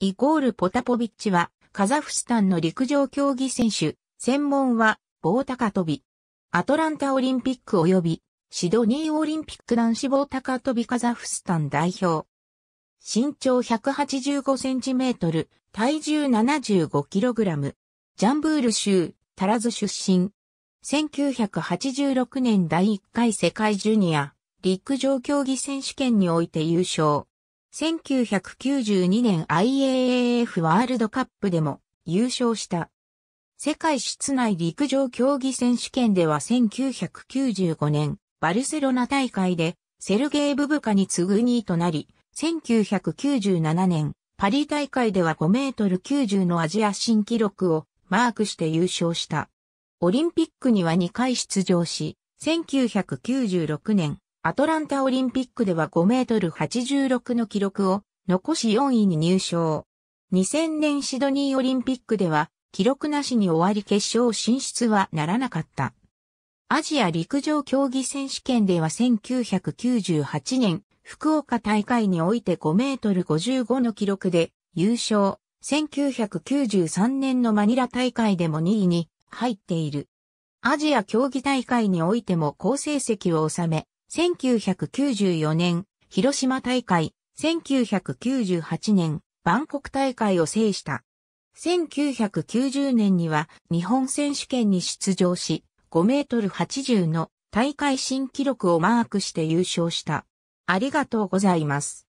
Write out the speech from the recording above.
イコール・ポタポビッチは、カザフスタンの陸上競技選手、専門は、棒高跳び。アトランタオリンピック及び、シドニーオリンピック男子棒高跳びカザフスタン代表。身長185センチメートル、体重75キログラム。ジャンブール州、タラズ出身。1986年第1回世界ジュニア、陸上競技選手権において優勝。1992年 IAAF ワールドカップでも優勝した。世界室内陸上競技選手権では1995年バルセロナ大会でセルゲイ・ブブカに次ぐ2位となり、1997年パリ大会では5メートル90のアジア新記録をマークして優勝した。オリンピックには2回出場し、1996年アトランタオリンピックでは5メートル86の記録を残し4位に入賞。2000年シドニーオリンピックでは記録なしに終わり決勝進出はならなかった。アジア陸上競技選手権では1998年福岡大会において5メートル55の記録で優勝。1993年のマニラ大会でも2位に入っている。アジア競技大会においても好成績を収め、1994年、広島大会、1998年、万国大会を制した。1990年には日本選手権に出場し、5メートル80の大会新記録をマークして優勝した。ありがとうございます。